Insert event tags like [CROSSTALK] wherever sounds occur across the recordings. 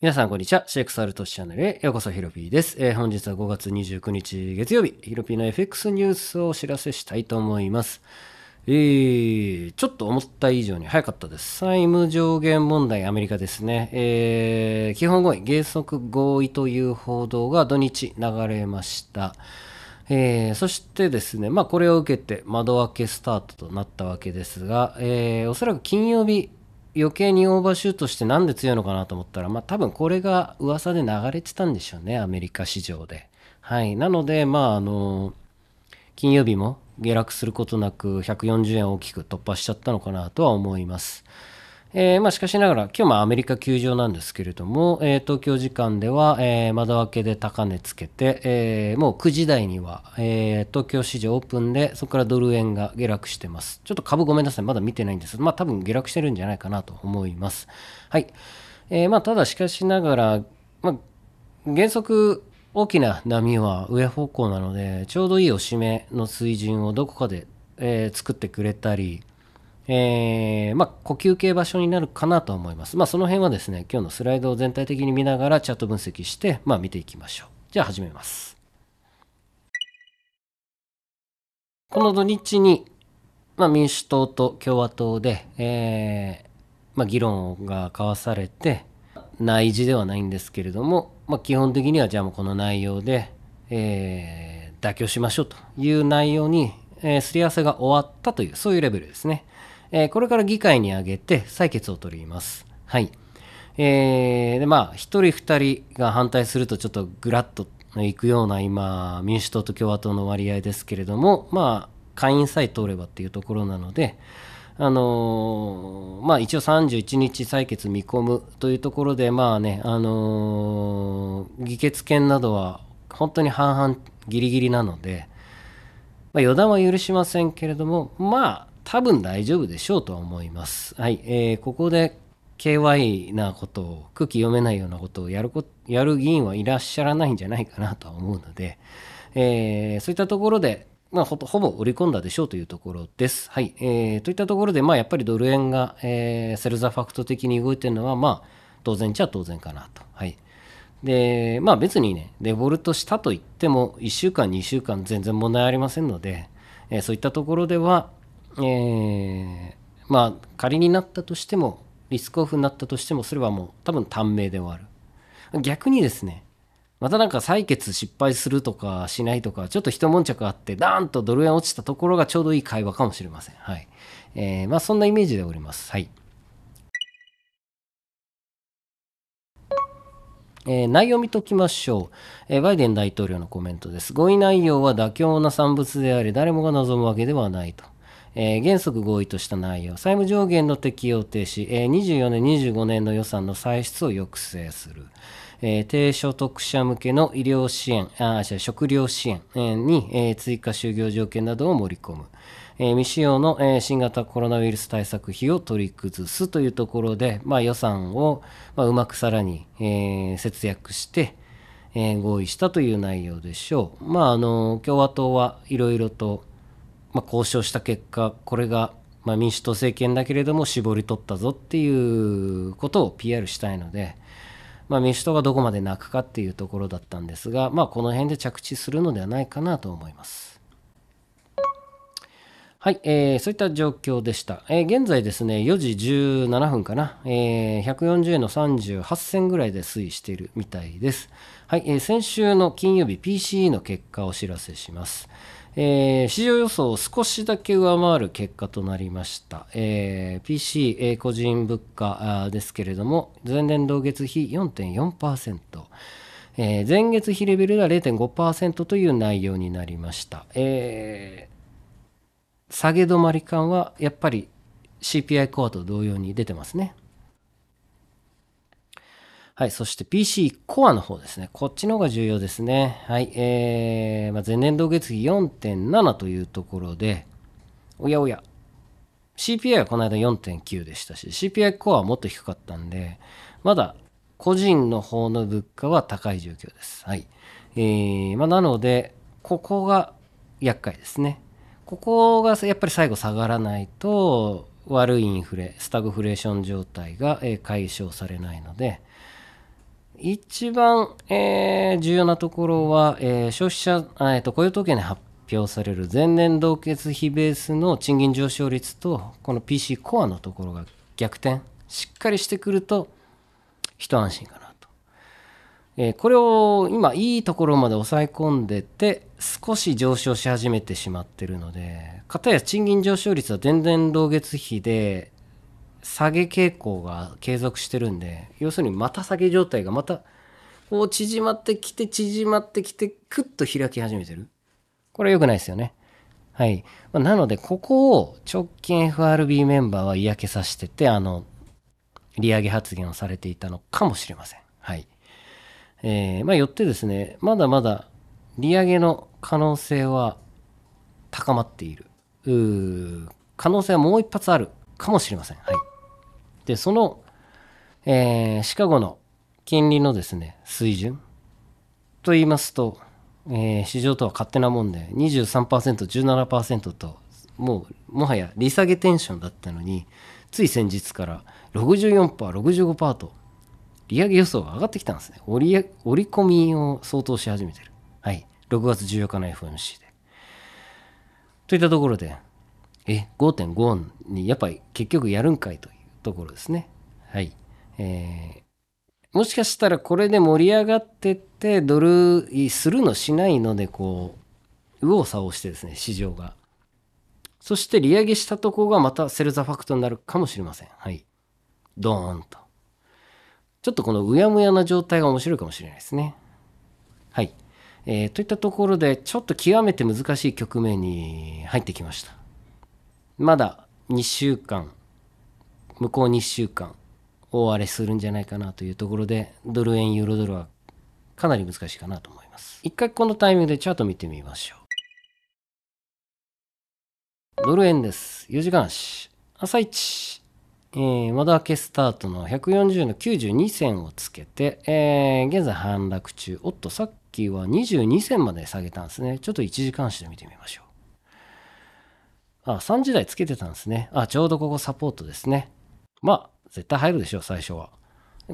皆さん、こんにちは。シェイクサルトスチャンネルへようこそ、ヒロピーです。えー、本日は5月29日月曜日、ヒロピーの FX ニュースをお知らせしたいと思います。えー、ちょっと思った以上に早かったです。債務上限問題、アメリカですね。えー、基本合意、原則合意という報道が土日流れました。えー、そしてですね、まあ、これを受けて窓開けスタートとなったわけですが、えー、おそらく金曜日余計にオーバーシュートしてなんで強いのかなと思ったら、まあ、多分これが噂で流れてたんでしょうね、アメリカ市場で。はい。なので、まあ、あの、金曜日も下落することなく140円大きく突破しちゃったのかなとは思います。えー、まあ、しかしながら、今日もアメリカ休場なんですけれども、えー、東京時間では、えー、窓開けで高値つけて、えもう9時台には、え東京市場オープンで、そこからドル円が下落してます。ちょっと株ごめんなさい、まだ見てないんですが、まあ、多分下落してるんじゃないかなと思います。はい。えまあ、ただしかしながら、まあ、原則、大きな波は上方向なので、ちょうどいいおしめの水準をどこかで、え作ってくれたり、えー、まあ、呼吸系場所になるかなと思います。まあ、その辺はですね、今日のスライドを全体的に見ながらチャット分析して、まあ、見ていきましょう。じゃあ始めます。この土日に、まあ、民主党と共和党で、えー、まあ、議論が交わされて、内示ではないんですけれども、まあ、基本的にはじゃあもうこの内容で、えー、妥協しましょうという内容に、えー、すり合わせが終わったという、そういうレベルですね。えー、これから議会に上げて採決を取ります。はい。えー、で、まあ、1人2人が反対するとちょっとぐらっといくような今、民主党と共和党の割合ですけれども、まあ、会員さえ通ればっていうところなので、あのー、まあ、一応31日採決見込むというところで、まあね、あのー、議決権などは本当に半々ギリギリなので、まあ、予断は許しませんけれども、まあ、多分大丈夫でしょうと思います。はい、えー、ここで KY なことを空気読めないようなことをやるこやる議員はいらっしゃらないんじゃないかなとは思うので、えー、そういったところで、まあ、ほほぼ織り込んだでしょうというところです。はい、えー、といったところで、まあ、やっぱりドル円が、えー、セルザファクト的に動いてるのは、まあ、当然ちゃ当然かなと。はい、で、まあ、別にね、デフォルトしたといっても、1週間、2週間、全然問題ありませんので、えー、そういったところでは、えー、まあ仮になったとしてもリスクオフになったとしてもそれはもう多分短命で終わる逆にですねまたなんか採決失敗するとかしないとかちょっと一悶着あってダーンとドル円落ちたところがちょうどいい会話かもしれませんはい、えー、まあそんなイメージでおりますはいえー、内容を見ときましょう、えー、バイデン大統領のコメントです。合意内容は妥協な産物であり、誰もが望むわけではないと。えー、原則合意とした内容、債務上限の適用停止、えー、24年、25年の予算の歳出を抑制する、えー、低所得者向けの医療支援、あ食料支援に、えー、追加就業条件などを盛り込む、えー、未使用の、えー、新型コロナウイルス対策費を取り崩すというところで、まあ、予算を、まあ、うまくさらに、えー、節約して、えー、合意したという内容でしょう。まあ、あの共和党はいろいろとまあ、交渉した結果これがまあ、民主党政権だけれども絞り取ったぞっていうことを PR したいので、まあ、民主党がどこまで泣くかっていうところだったんですが、まあ、この辺で着地するのではないかなと思います。はい、えー、そういった状況でした。えー、現在ですね、4時17分かな、えー、140円の38銭ぐらいで推移しているみたいです。はい、えー、先週の金曜日、PCE の結果をお知らせします。えー、市場予想を少しだけ上回る結果となりました、えー、PC、えー、個人物価ですけれども前年同月比4.4%えー、前月比レベルが0.5%という内容になりました、えー、下げ止まり感はやっぱり CPI コアと同様に出てますね。はい。そして PC コアの方ですね。こっちの方が重要ですね。はい。えー、まあ、前年同月比4.7というところで、おやおや。CPI はこの間4.9でしたし、CPI コアはもっと低かったんで、まだ個人の方の物価は高い状況です。はい。えー、まあ、なので、ここが厄介ですね。ここがやっぱり最後下がらないと、悪いインフレ、スタグフレーション状態が解消されないので、一番、えー、重要なところは、えー、消費者、えーと、雇用統計に発表される前年同月比ベースの賃金上昇率とこの PC コアのところが逆転しっかりしてくると一安心かなと、えー、これを今いいところまで抑え込んでて少し上昇し始めてしまってるのでかたや賃金上昇率は前年同月比で下げ傾向が継続してるんで要するにまた下げ状態がまたこう縮まってきて縮まってきてクッと開き始めてるこれ良くないですよねはい、まなのでここを直近 FRB メンバーは嫌気さしててあの利上げ発言をされていたのかもしれませんはいえー、まあよってですねまだまだ利上げの可能性は高まっている可能性はもう一発あるかもしれませんはいで、その、えー、シカゴの金利のですね、水準と言いますと、えー、市場とは勝手なもんで23%、17%ともうもはや利下げテンションだったのについ先日から64%、65%と利上げ予想が上がってきたんですね。折り折り込みを相当し始めてる。はい。6月14日の FMC で。といったところで、え、5.5にやっぱり結局やるんかいとところですね。はい。えー、もしかしたらこれで盛り上がってってドルするのしないのでこう右往左往してですね市場が。そして利上げしたとこがまたセルザファクトになるかもしれません。はい。ドーンと。ちょっとこのうやむやな状態が面白いかもしれないですね。はい。えー、といったところで、ちょっと極めて難しい局面に入ってきました。まだ2週間向こう2週間大荒れするんじゃないかなというところでドル円ユーロドルはかなり難しいかなと思います一回このタイミングでチャート見てみましょうドル円です4時間足朝一えー、窓開けスタートの140の92銭をつけて、えー、現在反落中。おっと、さっきは22銭まで下げたんですね。ちょっと1時間足で見てみましょう。あ、3時台つけてたんですね。あ、ちょうどここサポートですね。まあ、絶対入るでしょう、最初は。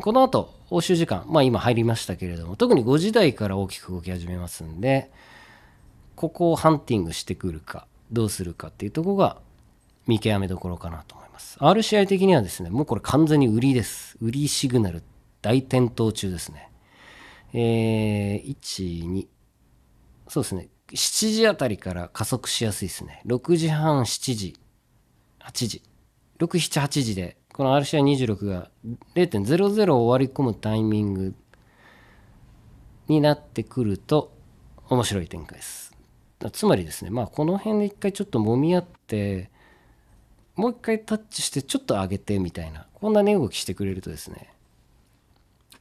この後、欧州時間、まあ今入りましたけれども、特に5時台から大きく動き始めますんで、ここをハンティングしてくるか、どうするかっていうとこが見極めどころかなと思います。RCI 的にはですね、もうこれ完全に売りです。売りシグナル大転倒中ですね。えー、1、2、そうですね、7時あたりから加速しやすいですね。6時半、7時、8時、6、7、8時でこの RCI26 が0.00を割り込むタイミングになってくると面白い展開です。つまりですね、まあこの辺で一回ちょっと揉み合って、もう一回タッチしてちょっと上げてみたいな、こんな値動きしてくれるとですね、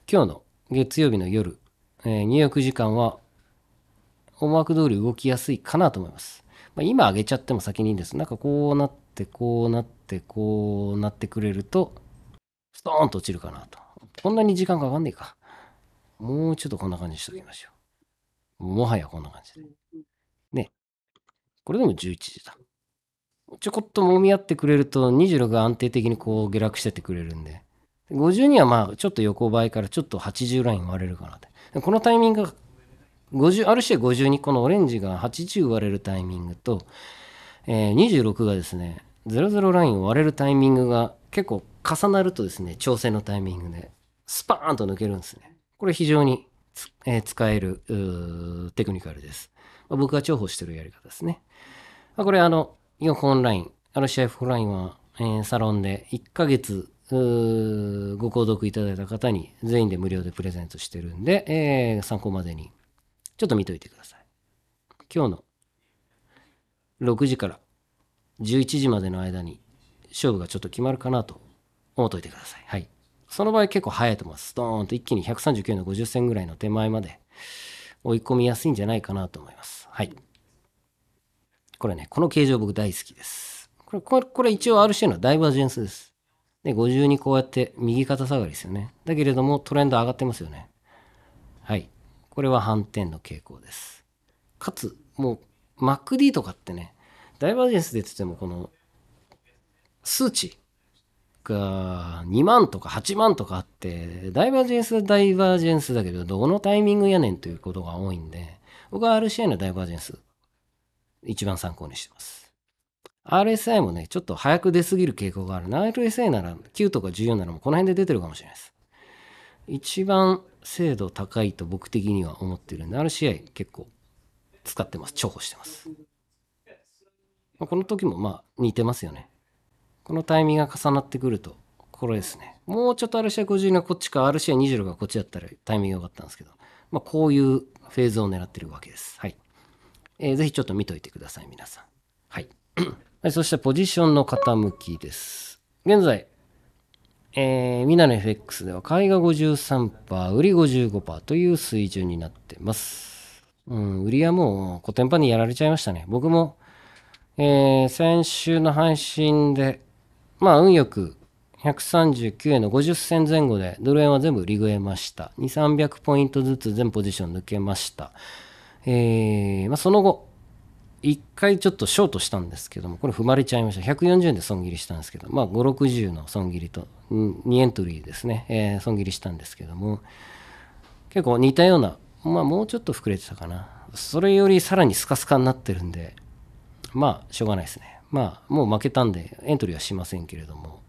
今日の月曜日の夜、え入浴時間は思惑通り動きやすいかなと思います。まあ、今上げちゃっても先にいいんです。なんかこうなって、こうなって、てこうなってくれるとストーンと落ちるかなとこんなに時間かかんねえかもうちょっとこんな感じにしときましょうもはやこんな感じでねこれでも11時だちょこっと揉み合ってくれると26が安定的にこう下落しててくれるんで52はまあちょっと横ばいからちょっと80ライン割れるかなってこのタイミングが50ある種52このオレンジが80割れるタイミングと、えー、26がですね00ラインを割れるタイミングが結構重なるとですね、調整のタイミングで、スパーンと抜けるんですね。これ非常に、えー、使えるテクニカルです。まあ、僕が重宝してるやり方ですね。まあ、これあの、4本ライン、RCF フラインは、えー、サロンで1ヶ月ご購読いただいた方に全員で無料でプレゼントしてるんで、えー、参考までにちょっと見といてください。今日の6時から11時までの間に勝負がちょっと決まるかなと思っといてください。はい。その場合結構早いと思います。ストーンと一気に139の50銭ぐらいの手前まで追い込みやすいんじゃないかなと思います。はい。これね、この形状僕大好きです。これ、これこれ一応 RC のダイバージェンスです。で、52こうやって右肩下がりですよね。だけれどもトレンド上がってますよね。はい。これは反転の傾向です。かつ、もう MacD とかってね、ダイバージェンスでつってもこの数値が2万とか8万とかあってダイバージェンスはダイバージェンスだけどどのタイミングやねんということが多いんで僕は RCI のダイバージェンス一番参考にしてます RSI もねちょっと早く出すぎる傾向があるな RSI なら9とか14ならもうこの辺で出てるかもしれないです一番精度高いと僕的には思ってるんで RCI 結構使ってます重宝してますまあ、この時もまあ似てますよね。このタイミングが重なってくると、これですね。もうちょっと r c a 5 0がこっちか r c a 2 6がこっちだったらタイミングが良かったんですけど、まあ、こういうフェーズを狙ってるわけです。はい。えー、ぜひちょっと見といてください、皆さん。はい。はい、そしてポジションの傾きです。現在、えー、ミナの FX では買いが53%、売り55%という水準になってます。うん、売りはもう古典版にやられちゃいましたね。僕もえー、先週の配信で、まあ、運よく139円の50銭前後で、ドル円は全部売り食えました。2、300ポイントずつ全ポジション抜けました。えー、まあ、その後、一回ちょっとショートしたんですけども、これ踏まれちゃいました。140円で損切りしたんですけど、まあ、5、60の損切りと、2エントリーですね、えー、損切りしたんですけども、結構似たような、まあ、もうちょっと膨れてたかな。それよりさらにスカスカになってるんで、まあしょうがないですねまあもう負けたんでエントリーはしませんけれども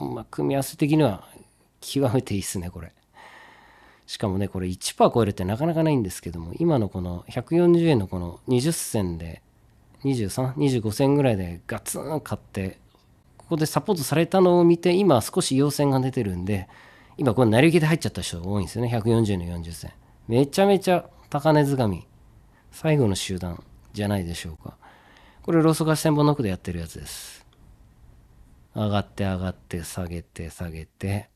まあ組み合わせ的には極めていいっすねこれしかもねこれ1%超えるってなかなかないんですけども今のこの140円のこの20銭で2325銭ぐらいでガツン買ってここでサポートされたのを見て今少し陽線が出てるんで今この成り行きで入っちゃった人が多いんですよね140円の40銭めちゃめちゃ高値掴み最後の集団じゃないでしょうかこれローソクシ千本ノックでやってるやつです上がって上がって下げて下げて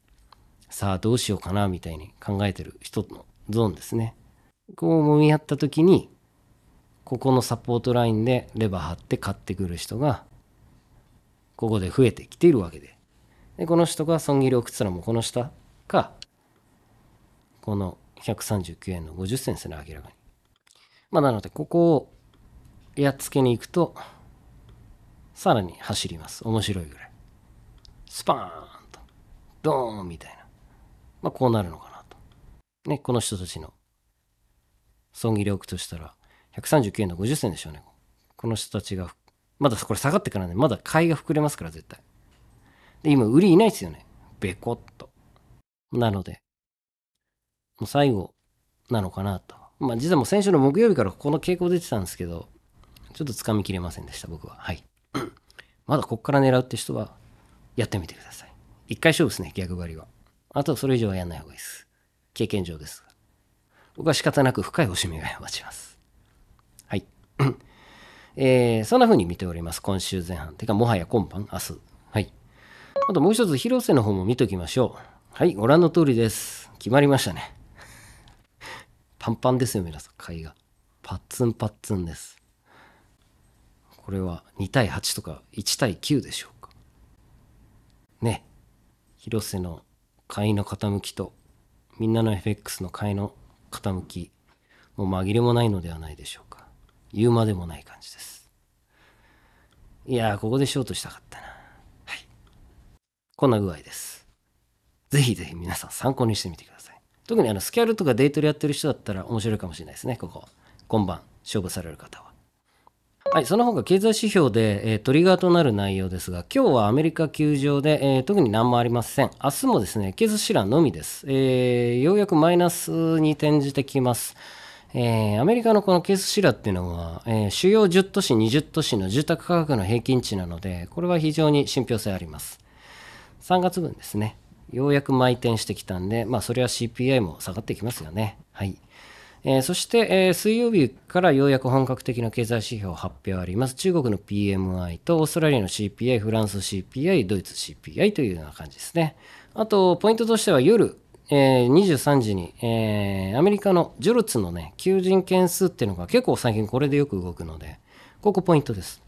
さあどうしようかなみたいに考えてる人のゾーンですねこう揉み合った時にここのサポートラインでレバー張って買ってくる人がここで増えてきているわけででこの人が損切りをくつらもうこの下かこの139円の50銭ですね明らかにまあなのでここをやっつけに行くと、さらに走ります。面白いぐらい。スパーンと、ドーンみたいな。まあ、こうなるのかなと。ね、この人たちの、損切りを置くとしたら、139円の50銭でしょうね。この人たちが、まだこれ下がってからね、まだ買いが膨れますから、絶対。で、今、売りいないですよね。べこっと。なので、もう最後なのかなと。まあ、実はもう先週の木曜日からこの傾向出てたんですけど、ちょっとつかみきれませんでした僕ははい [CLEARS THROAT] まだこっから狙うって人はやってみてください一回勝負ですね逆張りはあとはそれ以上はやんない方がいいです経験上です僕は仕方なく深い星目が待ちますはい [CLEARS THROAT] えー、そんな風に見ております今週前半てかもはや今晩明日はいあともう一つ広瀬の方も見ときましょうはいご覧の通りです決まりましたね [LAUGHS] パンパンですよ皆さん貝がパッツンパッツンですこれは2対8とか1対9でしょうか。ね。広瀬の会の傾きと、みんなの FX の買いの傾き、もう紛れもないのではないでしょうか。言うまでもない感じです。いやー、ここでショートしたかったな。はい。こんな具合です。ぜひぜひ皆さん参考にしてみてください。特にあの、スキャルとかデートでやってる人だったら面白いかもしれないですね、ここ。今晩、勝負される方は。はい、その他経済指標で、えー、トリガーとなる内容ですが、今日はアメリカ球場で、えー、特に何もありません。明日もですね、経済指覧のみです。えー、ようやくマイナスに転じてきます。えー、アメリカのこのケースシラっていうのは、えー、主要10都市、20都市の住宅価格の平均値なので、これは非常に信憑性あります。3月分ですね。ようやく毎転してきたんで、まあそれは CPI も下がってきますよね。はい。えー、そして、えー、水曜日からようやく本格的な経済指標発表あります。中国の PMI とオーストラリアの CPI、フランス CPI、ドイツ CPI というような感じですね。あと、ポイントとしては夜、えー、23時に、えー、アメリカのジョルツのね、求人件数っていうのが結構最近これでよく動くので、ここポイントです。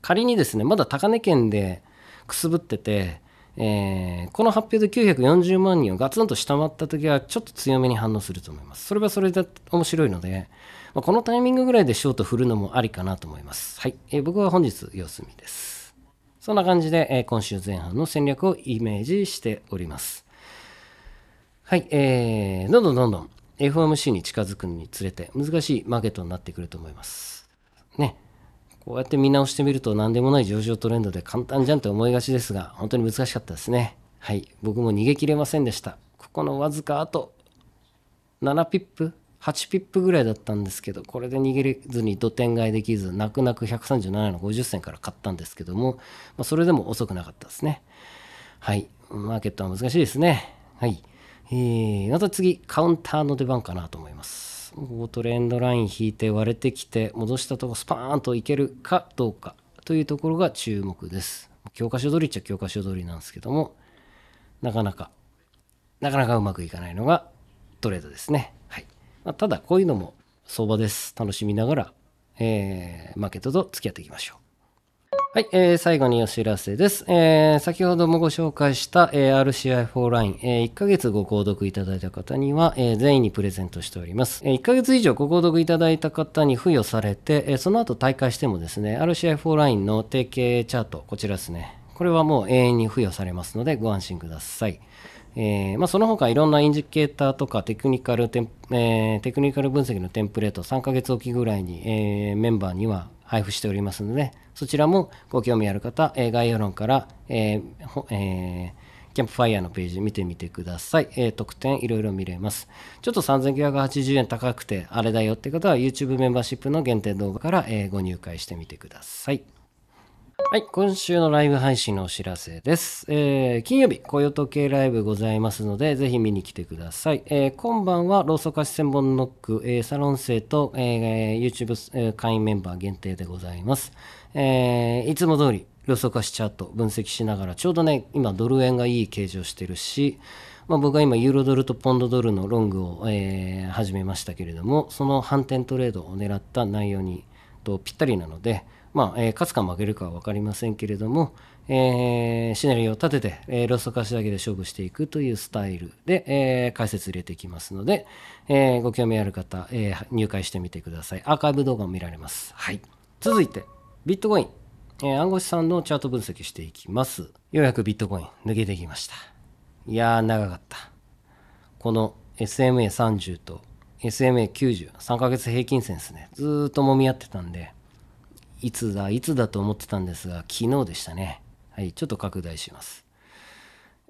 仮にですね、まだ高値圏でくすぶってて、えー、この発表で940万人をガツンと下回った時はちょっと強めに反応すると思います。それはそれで面白いので、まあ、このタイミングぐらいでショート振るのもありかなと思います。はい、えー、僕は本日様子見です。そんな感じで、えー、今週前半の戦略をイメージしております。はい、えー、どんどんどんどん FOMC に近づくにつれて難しいマーケットになってくると思います。ね、こうやって見直してみると何でもない上場トレンドで簡単じゃんって思いがちですが、本当に難しかったですね。はい。僕も逃げ切れませんでした。ここのわずかあと7ピップ8ピップぐらいだったんですけど、これで逃げれずに土点買いできず、泣く泣く137の50銭から買ったんですけども、まあ、それでも遅くなかったですね。はい。マーケットは難しいですね。はい。えー、また次、カウンターの出番かなと思います。ここトレンドライン引いて割れてきて戻したとこスパーンといけるかどうかというところが注目です教科書通りっちゃ教科書通りなんですけどもなかなかなかなかうまくいかないのがトレードですねはい、まあ、ただこういうのも相場です楽しみながら、えー、マーケットと付き合っていきましょうはい、えー、最後にお知らせです。えー、先ほどもご紹介した、えー、RCI4 ライン、えー、1ヶ月ご購読いただいた方には、えー、全員にプレゼントしております。えー、1ヶ月以上ご購読いただいた方に付与されて、えー、その後退会してもですね、RCI4 ラインの提携チャート、こちらですね。これはもう永遠に付与されますので、ご安心ください。えーまあ、その他いろんなインジケーターとかテクニカルテ,、えー、テクニカル分析のテンプレート3ヶ月おきぐらいに、えー、メンバーには配布しておりますので、ね、そちらもご興味ある方、え概要欄から、えーえーキャンプファイヤーのページ見てみてください。えー、特典いろいろ見れます。ちょっと3980円高くてあれだよって方は YouTube メンバーシップの限定動画から、えー、ご入会してみてください。はい、今週のライブ配信のお知らせです。えー、金曜日、雇用時計ライブございますので、ぜひ見に来てください。えー、今晩は、ローソク足千本ノック、えー、サロン生と、えー、YouTube 会員メンバー限定でございます。えー、いつも通り、ローソク足チャート分析しながら、ちょうどね、今ドル円がいい形状してるし、まあ、僕は今ユーロドルとポンドドルのロングを、えー、始めましたけれども、その反転トレードを狙った内容にとぴったりなので、まあ、えー、勝つか負けるかは分かりませんけれども、えー、シナリオを立てて、えー、ロスト貸しだけで勝負していくというスタイルで、えー、解説入れていきますので、えご興味ある方、え入会してみてください。アーカイブ動画も見られます。はい。続いて、ビットコイン、え暗号資産のチャート分析していきます。ようやくビットコイン抜けてきました。いやー、長かった。この SMA30 と SMA90、3ヶ月平均線ですね。ずーっと揉み合ってたんで、いつだいつだと思ってたんですが昨日でしたねはいちょっと拡大します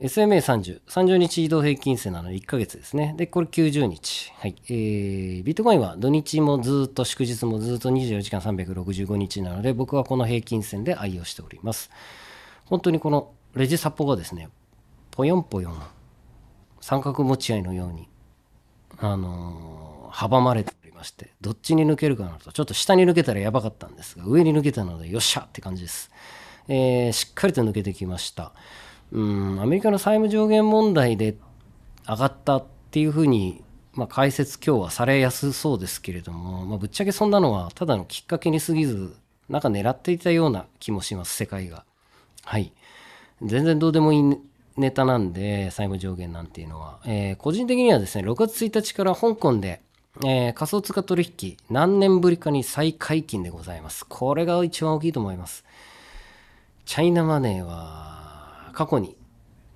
SMA3030 30日移動平均線なので1ヶ月ですねでこれ90日はいえー、ビットコインは土日もずっと祝日もずっと24時間365日なので僕はこの平均線で愛用しております本当にこのレジサポがですねぽよんぽよん三角持ち合いのようにあのー、阻まれてましてどっちに抜けるかなとちょっと下に抜けたらやばかったんですが上に抜けたのでよっしゃって感じです、えー、しっかりと抜けてきましたうんアメリカの債務上限問題で上がったっていうふうに、まあ、解説今日はされやすそうですけれども、まあ、ぶっちゃけそんなのはただのきっかけに過ぎずなんか狙っていたような気もします世界がはい全然どうでもいい、ネタなんで、債務上限なんていうのは。えー、個人的にはですね、6月1日から香港で、えー、仮想通貨取引、何年ぶりかに再解禁でございます。これが一番大きいと思います。チャイナマネーは、過去に、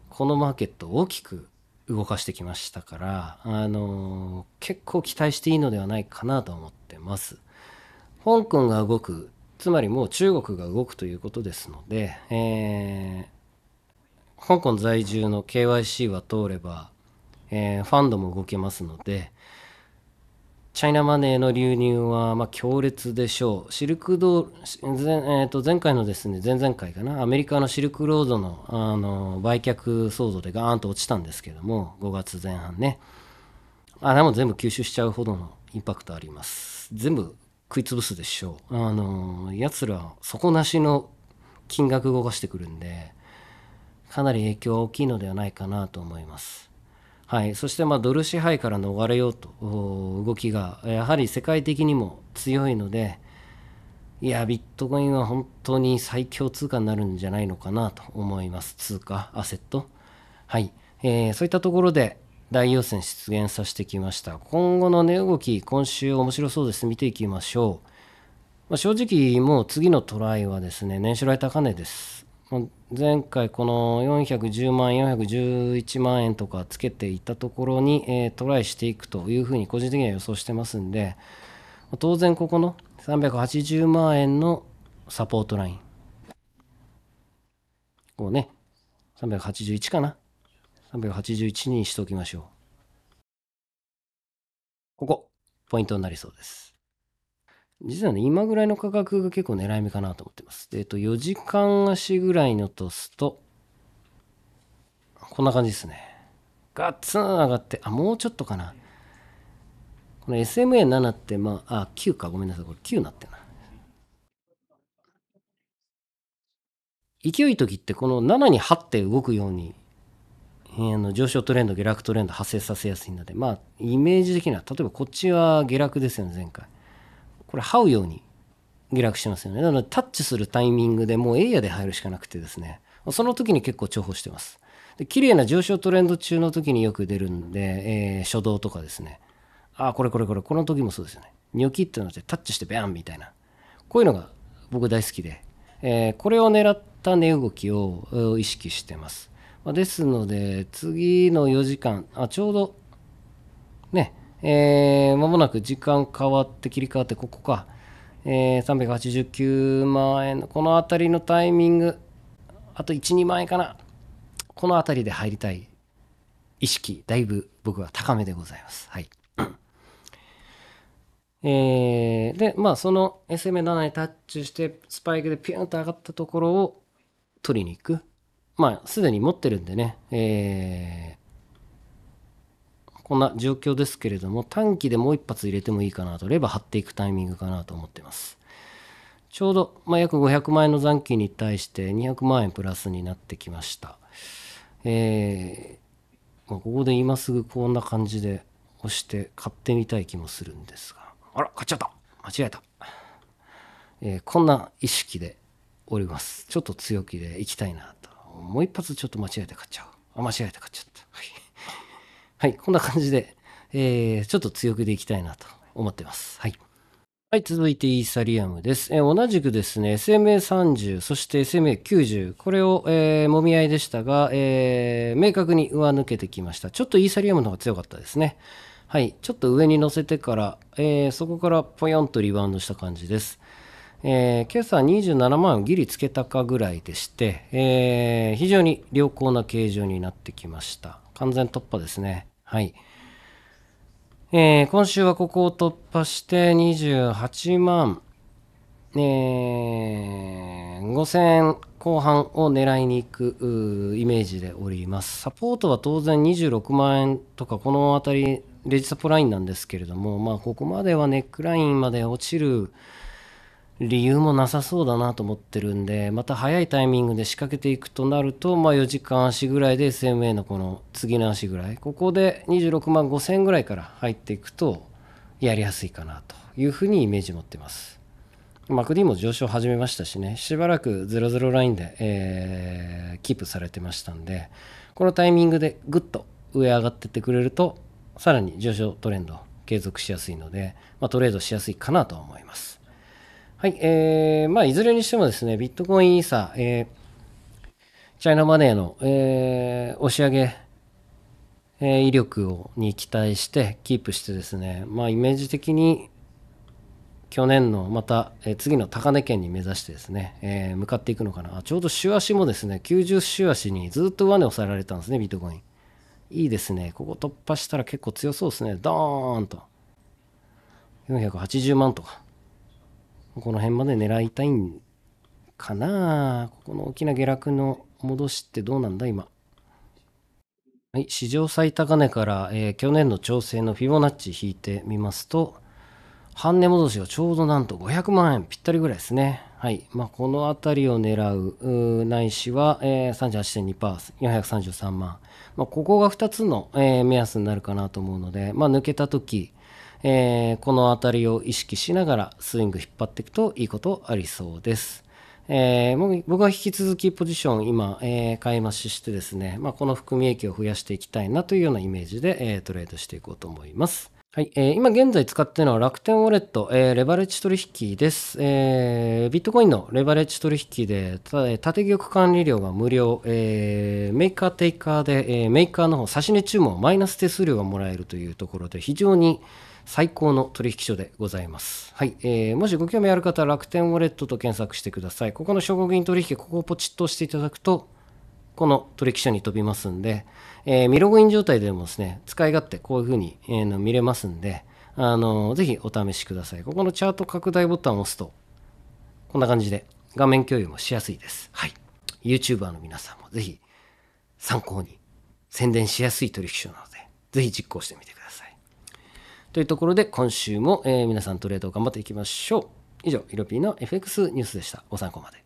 このマーケットを大きく動かしてきましたから、あのー、結構期待していいのではないかなと思ってます。香港が動く、つまりもう中国が動くということですので、えー、香港在住の KYC は通れば、えー、ファンドも動けますので、チャイナマネーの流入はま強烈でしょう。シルクドえー、と前回のですね、前々回かな、アメリカのシルクロードのあの売却騒動でガーンと落ちたんですけども、5月前半ね。あれも全部吸収しちゃうほどのインパクトあります。全部食い潰すでしょう。あの、奴ら、底なしの金額動かしてくるんで、かなり影響は大きいのではないかなと思います。はい、そしてまあドル支配から逃れようと動きがやはり世界的にも強いのでいやビットコインは本当に最強通貨になるんじゃないのかなと思います通貨アセットはい、えー、そういったところで大陽線出現させてきました今後の値、動き今週面白そうです見ていきましょう、まあ、正直もう次のトライはですね年初来高値です前回この410万円411万円とかつけていたところに、えー、トライしていくというふうに個人的には予想してますんで当然ここの380万円のサポートラインこうね381かな381にしておきましょうここポイントになりそうです実はね、今ぐらいの価格が結構狙い目かなと思ってます。で、えっと、4時間足ぐらいのとすと、こんな感じですね。ガッツン上がって、あ、もうちょっとかな。この SMA7 って、まあ、あ、9か、ごめんなさい。これ9になってな。勢い時ってこの7に張って動くように、えー、の上昇トレンド下落トレンド発生させやすいのでまあイメージ的には例えばこっちは下落ですよね前回これ、這うように下落しますよね。なので、タッチするタイミングでもうエイヤで入るしかなくてですね、その時に結構重宝してます。で綺麗な上昇トレンド中の時によく出るんで、えー、初動とかですね、あ、これこれこれ、この時もそうですよね。ニョキってなってタッチしてビャンみたいな。こういうのが僕大好きで、えー、これを狙った値動きを意識してます。まですので、次の4時間、あちょうどね、えー、間もなく時間変わって切り替わってここか、えー、389万円のこの辺りのタイミングあと12万円かなこの辺りで入りたい意識だいぶ僕は高めでございますはいえー、でまあその SM7 にタッチしてスパイクでピュンと上がったところを取りに行くまあすでに持ってるんでねえーこんな状況ですけれども、短期でもう一発入れてもいいかなと、レバー張っていくタイミングかなと思ってます。ちょうど、まあ、約500万円の残金に対して200万円プラスになってきました。えー、まあ、ここで今すぐこんな感じで押して買ってみたい気もするんですが、あら、買っちゃった間違えた、えー、こんな意識でおります。ちょっと強気でいきたいなと。もう一発ちょっと間違えて買っちゃう。あ、間違えて買っちゃった。はい、こんな感じで、えー、ちょっと強くでいきたいなと思ってます。はい。はい、続いてイーサリアムです。えー、同じくですね、SMA30、そして SMA90、これを、えー、揉み合いでしたが、えー、明確に上抜けてきました。ちょっとイーサリアムの方が強かったですね。はい、ちょっと上に乗せてから、えー、そこからポヨンとリバウンドした感じです。えー、今朝27万ギリつけたかぐらいでして、えー、非常に良好な形状になってきました。完全突破ですね。はい。えー、今週はここを突破して28万、えー、5000後半を狙いに行くイメージでおります。サポートは当然26万円とかこの辺りレジサポラインなんですけれども、まあ、ここまではネックラインまで落ちる理由もなさそうだなと思ってるんでまた早いタイミングで仕掛けていくとなると、まあ、4時間足ぐらいで SMA のこの次の足ぐらいここで26万5000ぐらいから入っていくとやりやすいかなというふうにイメージ持ってます。マクディも上昇始めましたしね、しばらく00ラインで、えー、キープされてましたんで、このタイミングでぐっと上上がってってくれると、さらに上昇トレンド継続しやすいので、まあ、トレードしやすいかなと思います。はい、えー、まあ、いずれにしてもですね、ビットコインイーサー、えー、チャイナマネーの、えー、押し上げ、えー、威力をに期待してキープしてですね、まあ、イメージ的に去年のまた、えー、次の高値圏に目指してですね、えー、向かっていくのかな。ちょうど週足もですね、90週足にずっと上値抑えられたんですね、ビットコイン。いいですね。ここ突破したら結構強そうですね。ドーンと。480万とか。この辺まで狙いたいんかなここの大きな下落の戻しってどうなんだ今。はい、史上最高値から、えー、去年の調整のフィボナッチ引いてみますと、半値戻しがちょうどなんと500万円ぴったりぐらいですね。はい。まあ、この辺りを狙う、うないしは、えー、38.2%、433万。まあ、ここが2つの、えー、目安になるかなと思うので、まあ、抜けた時、えー、この辺りを意識しながらスイング引っ張っていくといいことありそうです。えー、僕は引き続きポジション今、えー、買い増ししてですね、まあ、この含み益を増やしていきたいなというようなイメージで、えー、トレードしていこうと思います。はいえー、今現在使っているのは楽天ウォレット、えー、レバレッジ取引です、えー、ビットコインのレバレッジ取引で、縦玉管理料が無料、えー、メーカーテイカーで、えー、メーカーの方、差し値注文マイナス手数料がもらえるというところで、非常に、最高の取引所でございます。はい。えー、もしご興味ある方は楽天ウォレットと検索してください。ここの証拠金取引、ここをポチッと押していただくと、この取引所に飛びますんで、えー、未ログイン状態でもですね、使い勝手こういう風に、えー、の見れますんで、あのー、ぜひお試しください。ここのチャート拡大ボタンを押すと、こんな感じで画面共有もしやすいです。はい。YouTuber の皆さんもぜひ参考に宣伝しやすい取引所なので、ぜひ実行してみてください。というところで今週も、えー、皆さんトレードを頑張っていきましょう。以上、イロピーの FX ニュースでした。お参考まで。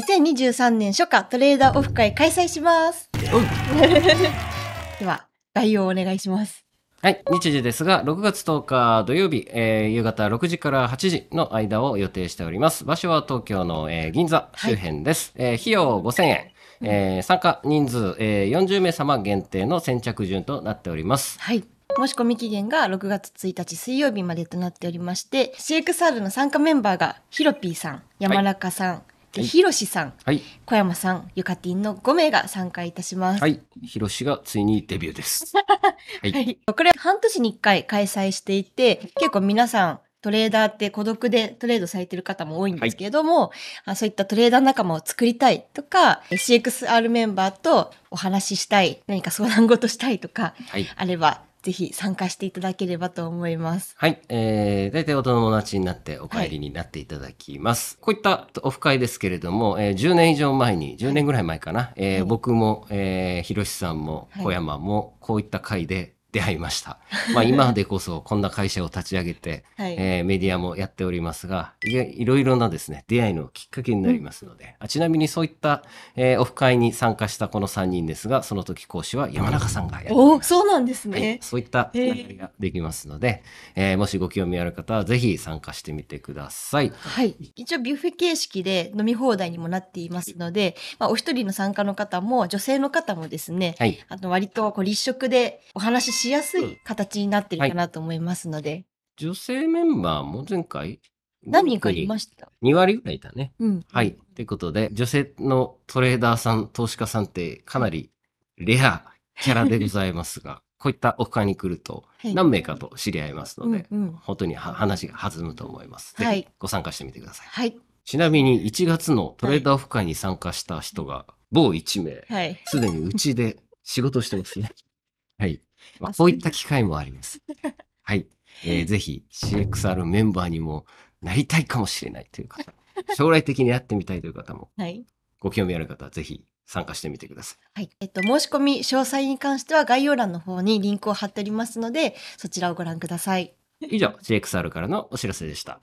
2023年初夏トレーダーオフ会開催します。では、[LAUGHS] 概要をお願いします。はい。日時ですが、6月10日土曜日、えー、夕方6時から8時の間を予定しております。場所は東京の、えー、銀座周辺です。はい、えー、費用5000円。えー、参加人数、えー、40名様限定の先着順となっております。はい。申し込み期限が6月1日水曜日までとなっておりましてシェイクサールの参加メンバーがヒロピーさん山中さん、はいで、ひろしさん、はい、小山さん、ゆかてぃんの5名が参加いたします。はい、ひろしがついにデビューです。[LAUGHS] はい、はい、これ半年に1回開催していて、結構皆さん、トレーダーって孤独でトレードされてる方も多いんですけれども、はい、そういったトレーダー仲間を作りたいとか、CXR メンバーとお話ししたい、何か相談事したいとか、あれば、ぜひ参加していただければと思います。はい。えー、大体お友達になってお帰りになっていただきます。はい、こういったオフ会ですけれども、えー、10年以上前に、10年ぐらい前かな、はい、えー、僕も、えー、広志さんも小山も、こういった会で出会いました。まあ、[LAUGHS] 今でこそこんな会社を立ち上げて、はい、えー、メディアもやっておりますがいろいろなですね出会いのきっかけになりますので、うん、ちなみにそういった、えー、オフ会に参加したこの3人ですがその時講師は山中さんがやっておそうなんですね、はい、そういった流れができますので、えー、もしご興味ある方はぜひ参加してみてください。はい、一応ビュッフェ形式で飲み放題にもなっていますので、まあ、お一人の参加の方も女性の方もですね、はい、あの割とこう立食でお話ししやすい形になってるかなと思いますので。うんはい、女性メンバーも前回何人かいました2割ぐらいいたね。うん、はい。ということで、女性のトレーダーさん、投資家さんってかなりレアキャラでございますが、[LAUGHS] こういったオフ会に来ると何名かと知り合いますので、はいうんうん、本当に話が弾むと思います。はい、ご参加してみてください。はい、ちなみに1月のトレーダーオフ会に参加した人が某1名、す、は、で、い、にうちで仕事してますね。はい。まあ、そういった機会もあります。[LAUGHS] はい。えー、ぜひ CXR メンバーにもなりたいかもしれないという方、[LAUGHS] 将来的にやってみたいという方も、はい、ご興味ある方はぜひ参加してみてください。はい。えっと、申し込み詳細に関しては概要欄の方にリンクを貼っておりますので、そちらをご覧ください。以上、CXR からのお知らせでした。